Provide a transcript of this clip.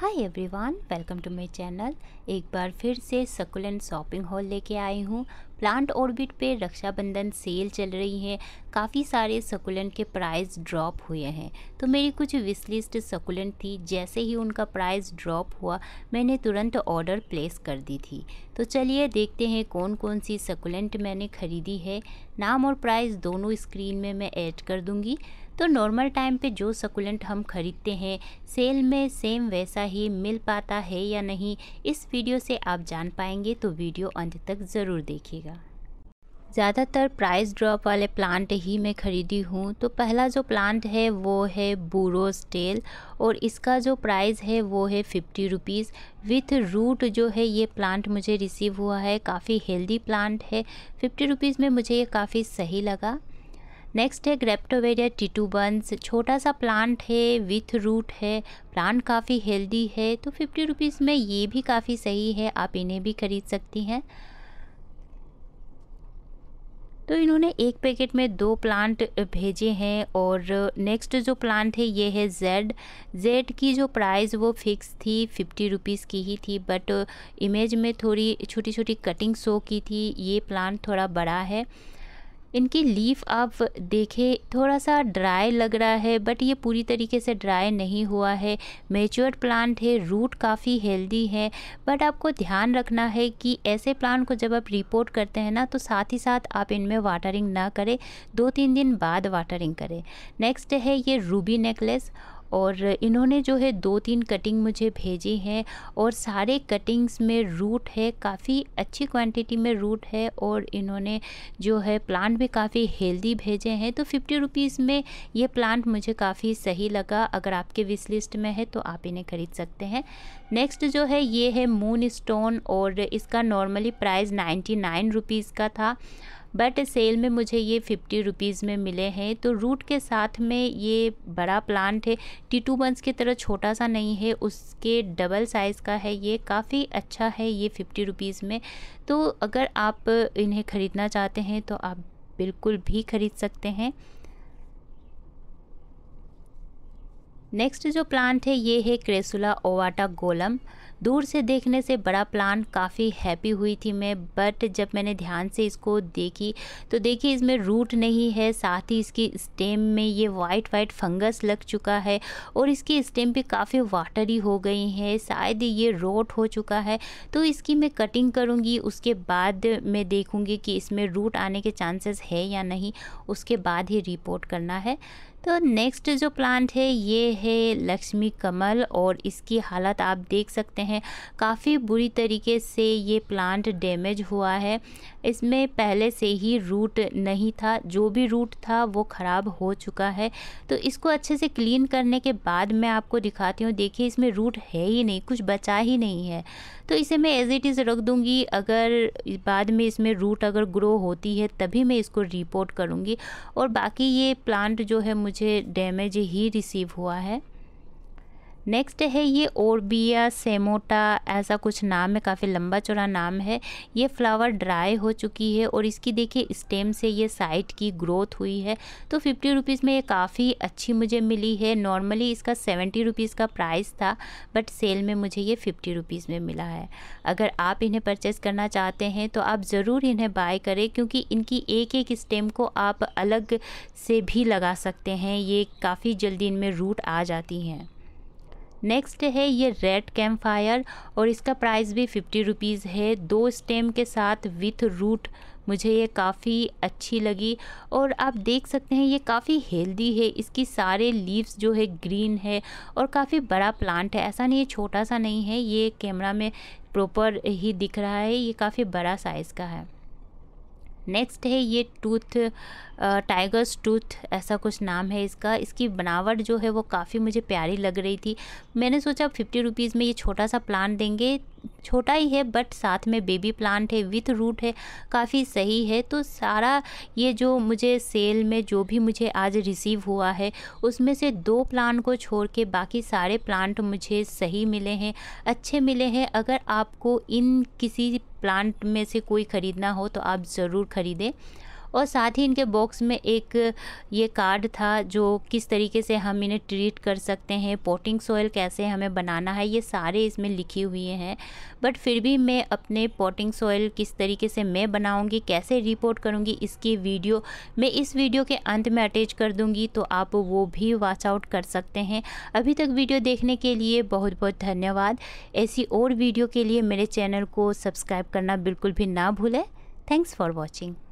hi everyone welcome to my channel एक बार फिर से सकुलेंट शॉपिंग हॉल लेके आई हूँ प्लांट ऑर्बिट पे रक्षाबंधन सेल चल रही है काफ़ी सारे सकुलेंट के प्राइस ड्रॉप हुए हैं तो मेरी कुछ विशलिस्ट सकुलेंट थी जैसे ही उनका प्राइस ड्रॉप हुआ मैंने तुरंत ऑर्डर प्लेस कर दी थी तो चलिए देखते हैं कौन कौन सी सकुलेंट मैंने ख़रीदी है नाम और प्राइस दोनों स्क्रीन में मैं ऐड कर दूँगी तो नॉर्मल टाइम पे जो सकुलेंट हम ख़रीदते हैं सेल में सेम वैसा ही मिल पाता है या नहीं इस वीडियो से आप जान पाएंगे तो वीडियो अंत तक ज़रूर देखिएगा ज़्यादातर प्राइस ड्रॉप वाले प्लांट ही मैं ख़रीदी हूँ तो पहला जो प्लांट है वो है बूरोस टेल और इसका जो प्राइस है वो है फिफ्टी रुपीज़ विथ रूट जो है ये प्लांट मुझे रिसीव हुआ है काफ़ी हेल्दी प्लांट है फिफ्टी रुपीज़ में मुझे ये काफ़ी सही लगा नेक्स्ट है ग्रेप्टोवेरिया टिटूबंस छोटा सा प्लांट है विथ रूट है प्लांट काफ़ी हेल्दी है तो फिफ्टी रुपीज़ में ये भी काफ़ी सही है आप इन्हें भी खरीद सकती हैं तो इन्होंने एक पैकेट में दो प्लांट भेजे हैं और नेक्स्ट जो प्लांट है ये है जेड जेड की जो प्राइस वो फिक्स थी फिफ्टी रुपीज़ की ही थी बट इमेज में थोड़ी छोटी छोटी कटिंग शो की थी ये प्लांट थोड़ा बड़ा है इनकी लीफ आप देखें थोड़ा सा ड्राई लग रहा है बट ये पूरी तरीके से ड्राई नहीं हुआ है मेच्योर प्लांट है रूट काफ़ी हेल्दी है बट आपको ध्यान रखना है कि ऐसे प्लांट को जब आप रिपोर्ट करते हैं ना तो साथ ही साथ आप इनमें वाटरिंग ना करें दो तीन दिन बाद वाटरिंग करें नेक्स्ट है ये रूबी नेकलेस और इन्होंने जो है दो तीन कटिंग मुझे भेजी हैं और सारे कटिंग्स में रूट है काफ़ी अच्छी क्वांटिटी में रूट है और इन्होंने जो है प्लांट भी काफ़ी हेल्दी भेजे हैं तो फिफ्टी रुपीज़ में ये प्लांट मुझे काफ़ी सही लगा अगर आपके विश लिस्ट में है तो आप इन्हें ख़रीद सकते हैं नेक्स्ट जो है ये है मून स्टोन और इसका normally price ninety nine rupees का था बट सेल में मुझे ये फिफ्टी रुपीज़ में मिले हैं तो रूट के साथ में ये बड़ा प्लांट है टू बंस की तरह छोटा सा नहीं है उसके डबल साइज़ का है ये काफ़ी अच्छा है ये फिफ्टी रुपीज़ में तो अगर आप इन्हें ख़रीदना चाहते हैं तो आप बिल्कुल भी ख़रीद सकते हैं नेक्स्ट जो प्लांट है ये है क्रेसुला ओवाटा गोलम दूर से देखने से बड़ा प्लांट काफ़ी हैप्पी हुई थी मैं बट जब मैंने ध्यान से इसको देखी तो देखिए इसमें रूट नहीं है साथ ही इसकी स्टेम में ये वाइट वाइट फंगस लग चुका है और इसकी स्टेम भी काफ़ी वाटरी हो गई है शायद ये रोट हो चुका है तो इसकी मैं कटिंग करूँगी उसके बाद मैं देखूँगी कि इसमें रूट आने के चांसेस है या नहीं उसके बाद ही रिपोर्ट करना है तो नेक्स्ट जो प्लांट है ये है लक्ष्मी कमल और इसकी हालत आप देख सकते हैं काफ़ी बुरी तरीके से ये प्लांट डैमेज हुआ है इसमें पहले से ही रूट नहीं था जो भी रूट था वो ख़राब हो चुका है तो इसको अच्छे से क्लीन करने के बाद मैं आपको दिखाती हूँ देखिए इसमें रूट है ही नहीं कुछ बचा ही नहीं है तो इसे मैं एज इट इज़ रख दूँगी अगर बाद में इसमें रूट अगर ग्रो होती है तभी मैं इसको रिपोर्ट करूँगी और बाकी ये प्लांट जो है मुझे डैमेज ही रिसीव हुआ है नेक्स्ट है ये ओरबिया सेमोटा ऐसा कुछ नाम है काफ़ी लंबा चौड़ा नाम है ये फ्लावर ड्राई हो चुकी है और इसकी देखिए स्टेम से ये साइड की ग्रोथ हुई है तो फिफ्टी रुपीज़ में ये काफ़ी अच्छी मुझे मिली है नॉर्मली इसका सेवेंटी रुपीज़ का प्राइस था बट सेल में मुझे ये फिफ्टी रुपीज़ में मिला है अगर आप इन्हें परचेज़ करना चाहते हैं तो आप ज़रूर इन्हें बाय करें क्योंकि इनकी एक एक स्टेम को आप अलग से भी लगा सकते हैं ये काफ़ी जल्दी इनमें रूट आ जाती हैं नेक्स्ट है ये रेड कैम्प फायर और इसका प्राइस भी फिफ्टी रुपीज़ है दो स्टेम के साथ विथ रूट मुझे ये काफ़ी अच्छी लगी और आप देख सकते हैं ये काफ़ी हेल्दी है इसकी सारे लीव्स जो है ग्रीन है और काफ़ी बड़ा प्लांट है ऐसा नहीं है छोटा सा नहीं है ये कैमरा में प्रॉपर ही दिख रहा है ये काफ़ी बड़ा साइज़ का है नेक्स्ट है ये टूथ टाइगर्स टूथ ऐसा कुछ नाम है इसका इसकी बनावट जो है वो काफ़ी मुझे प्यारी लग रही थी मैंने सोचा फिफ्टी रुपीज़ में ये छोटा सा प्लान देंगे छोटा ही है बट साथ में बेबी प्लांट है विथ रूट है काफ़ी सही है तो सारा ये जो मुझे सेल में जो भी मुझे आज रिसीव हुआ है उसमें से दो प्लांट को छोड़ के बाकी सारे प्लांट मुझे सही मिले हैं अच्छे मिले हैं अगर आपको इन किसी प्लांट में से कोई ख़रीदना हो तो आप ज़रूर ख़रीदें और साथ ही इनके बॉक्स में एक ये कार्ड था जो किस तरीके से हम इन्हें ट्रीट कर सकते हैं पोटिंग सॉइल कैसे हमें बनाना है ये सारे इसमें लिखी हुई हैं बट फिर भी मैं अपने पोटिंग सॉइल किस तरीके से मैं बनाऊँगी कैसे रिपोर्ट करूँगी इसकी वीडियो मैं इस वीडियो के अंत में अटैच कर दूँगी तो आप वो भी वॉच आउट कर सकते हैं अभी तक वीडियो देखने के लिए बहुत बहुत धन्यवाद ऐसी और वीडियो के लिए मेरे चैनल को सब्सक्राइब करना बिल्कुल भी ना भूलें थैंक्स फॉर वॉचिंग